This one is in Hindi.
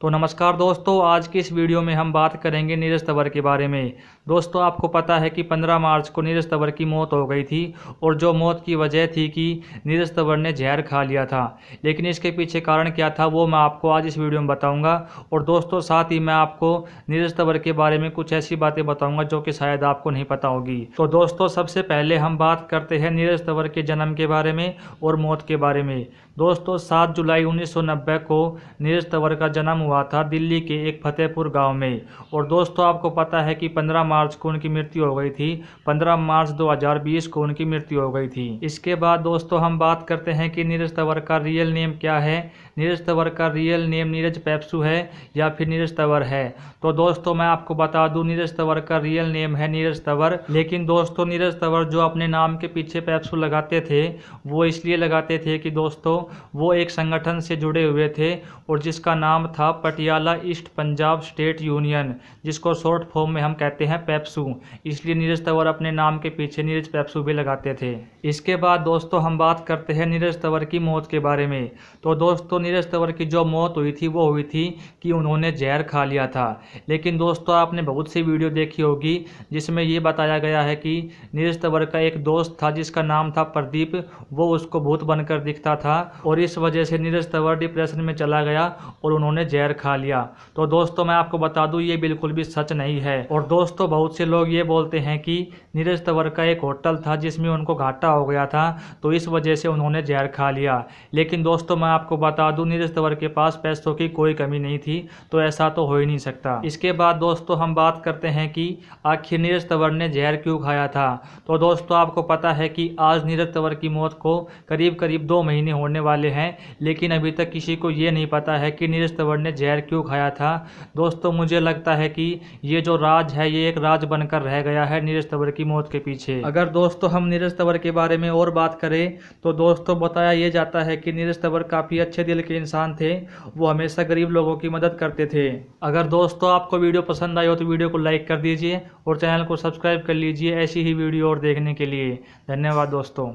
तो नमस्कार दोस्तों आज की इस वीडियो में हम बात करेंगे नीरज तंवर के बारे में दोस्तों आपको पता है कि 15 मार्च को नीरज तंवर की मौत हो गई थी और जो मौत की वजह थी कि नीरज तंवर ने जहर खा लिया था लेकिन इसके पीछे कारण क्या था वो मैं आपको आज इस वीडियो में बताऊंगा और दोस्तों साथ ही मैं आपको नीरज तंवर के बारे में कुछ ऐसी बातें बताऊँगा जो कि शायद आपको नहीं पता होगी तो दोस्तों सबसे पहले हम बात करते हैं नीरज तंवर के जन्म के बारे में और मौत के बारे में दोस्तों सात जुलाई उन्नीस को नीरज तंवर का जन्म हुआ था दिल्ली के एक फतेहपुर गांव में और दोस्तों आपको पता है कि 15 मार्च को उनकी मृत्यु हो गई थी 15 मार्च 2020 को उनकी मृत्यु हो गई थी इसके बाद दोस्तों हम बात करते हैं कि नीरज तंवर का रियल नेम क्या है नीरज तंवर का रियल नेम नीरज पैप्सू है या फिर नीरज तंवर है तो दोस्तों मैं आपको बता दूँ नीरज तंवर का रियल नेम है नीरज तंवर लेकिन दोस्तों नीरज तंवर जो अपने नाम के पीछे पैप्सू लगाते थे वो इसलिए लगाते थे कि दोस्तों वो एक संगठन से जुड़े हुए थे और जिसका नाम था Patiala east Punjab state union जिसको शॉर्ट फॉर्म में हम कहते हैं पेप्सू इसलिए नीरज तंवर अपने नाम के पीछे नीरज पेप्सू भी लगाते थे इसके बाद दोस्तों हम बात करते हैं नीरज तंवर की मौत के बारे में तो दोस्तों नीरज तंवर की जो मौत हुई थी वो हुई थी कि उन्होंने जहर खा लिया था लेकिन दोस्तों आपने बहुत सी वीडियो देखी होगी जिसमें ये बताया गया है कि नीरज तंवर का एक दोस्त था जिसका नाम था प्रदीप वो उसको भूत बनकर दिखता था और इस वजह से नीरज तंवर डिप्रेशन में चला गया और उन्होंने जहर जहर खा लिया तो दोस्तों मैं आपको बता दूं ये बिल्कुल भी सच नहीं है और दोस्तों बहुत से लोग ये बोलते हैं कि नीरज तंवर का एक होटल था जिसमें उनको घाटा हो गया था तो इस वजह से उन्होंने जहर खा लिया लेकिन दोस्तों मैं आपको बता दूँ नीरज तंवर के पास पैसों की कोई कमी नहीं थी तो ऐसा तो हो ही नहीं सकता इसके बाद दोस्तों हम बात करते हैं कि आखिर नीरज तंवर ने जहर क्यों खाया था तो दोस्तों आपको पता है कि आज नीरज तंवर की मौत को करीब करीब दो महीने होने वाले हैं लेकिन अभी तक किसी को ये नहीं पता है कि नीरज तंवर ने जहर क्यों खाया था दोस्तों मुझे लगता है कि ये जो राज है ये एक राज बनकर रह गया है नीरज तंवर की मौत के पीछे अगर दोस्तों हम नीरज तंवर के बारे में और बात करें तो दोस्तों बताया ये जाता है कि नीरज तंवर काफ़ी अच्छे दिल के इंसान थे वो हमेशा गरीब लोगों की मदद करते थे अगर दोस्तों आपको वीडियो पसंद आई हो तो वीडियो को लाइक कर दीजिए और चैनल को सब्सक्राइब कर लीजिए ऐसी ही वीडियो और देखने के लिए धन्यवाद दोस्तों